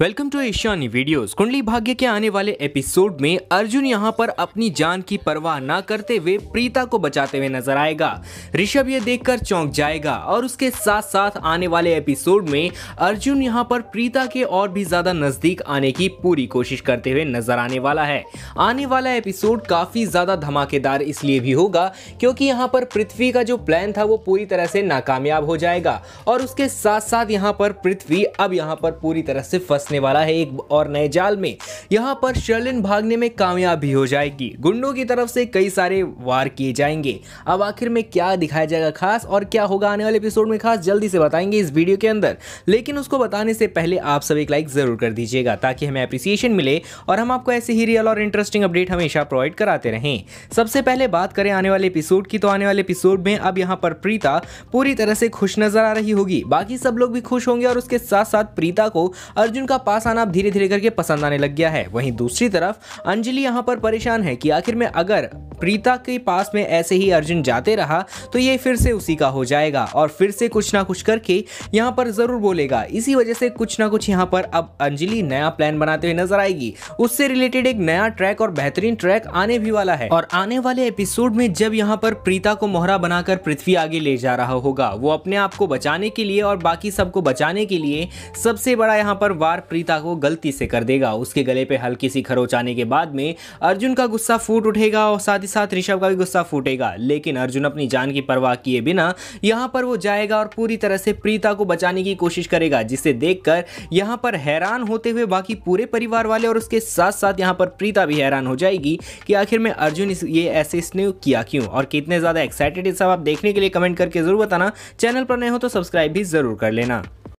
welcome to Ishani videos कुंडली भाग्य के आने वाले एपिसोड में अर्जुन यहां पर अपनी जान की परवाह ना करते हुए प्रीता को बचाते हुए नजर आएगा ऋषभ ये देखकर चौंक जाएगा और उसके साथ साथ आने वाले एपिसोड में अर्जुन यहां पर प्रीता के और भी ज्यादा नजदीक आने की पूरी कोशिश करते हुए नजर आने वाला है आने वाला एपिसोड काफी ज्यादा धमाकेदार इसलिए भी होगा क्योंकि यहाँ पर पृथ्वी का जो प्लान था वो पूरी तरह से नाकामयाब हो जाएगा और उसके साथ साथ यहाँ पर पृथ्वी अब यहाँ पर पूरी तरह से फंस फंसने वाला है एक और नए जाल में यहाँ पर शर्लिन भागने में कामयाब भी हो जाएगी गुंडों की तरफ से कई सारे वार किए जाएंगे अब आखिर में क्या दिखाया जाएगा खास और क्या होगा आने वाले एपिसोड में खास जल्दी से बताएंगे इस वीडियो के अंदर लेकिन उसको बताने से पहले आप सब एक लाइक ज़रूर कर दीजिएगा ताकि हमें अप्रिसिएशन मिले और हम आपको ऐसे ही रियल और इंटरेस्टिंग अपडेट हमेशा प्रोवाइड कराते रहें सबसे पहले बात करें आने वाले एपिसोड की तो आने वाले एपिसोड में अब यहाँ पर प्रीता पूरी तरह से खुश नजर आ रही होगी बाकी सब लोग भी खुश होंगे और उसके साथ साथ प्रीता को अर्जुन उनका पास आना अब धीरे धीरे करके पसंद आने लग गया है वहीं दूसरी तरफ अंजलि यहाँ पर परेशान है कि आखिर में अगर प्रीता के पास में ऐसे ही अर्जुन जाते रहा तो ये फिर से उसी का हो जाएगा और फिर से कुछ ना कुछ करके यहाँ पर ज़रूर बोलेगा इसी वजह से कुछ ना कुछ यहाँ पर अब अंजलि नया प्लान बनाते हुए नजर आएगी उससे रिलेटेड एक नया ट्रैक और बेहतरीन ट्रैक आने भी वाला है और आने वाले एपिसोड में जब यहाँ पर प्रीता को मोहरा बनाकर पृथ्वी आगे ले जा रहा होगा वो अपने आप को बचाने के लिए और बाकी सबको बचाने के लिए सबसे बड़ा यहाँ पर वार प्रीता को गलती से कर देगा उसके गले पे हल्की सी खरोच आने के बाद में अर्जुन का गुस्सा फूट उठेगा और साथ ही साथ ऋषभ का भी गुस्सा फूटेगा लेकिन अर्जुन अपनी जान की परवाह किए बिना यहाँ पर वो जाएगा और पूरी तरह से प्रीता को बचाने की कोशिश करेगा जिसे देख कर यहाँ पर हैरान होते हुए बाकी पूरे परिवार वाले और उसके साथ साथ यहाँ पर प्रीता भी हैरान हो जाएगी कि आखिर में अर्जुन ये ऐसे इसने किया क्यों और कितने ज़्यादा एक्साइटेड सब आप देखने के लिए कमेंट करके ज़रूर बताना चैनल पर नए हो तो सब्सक्राइब भी ज़रूर कर लेना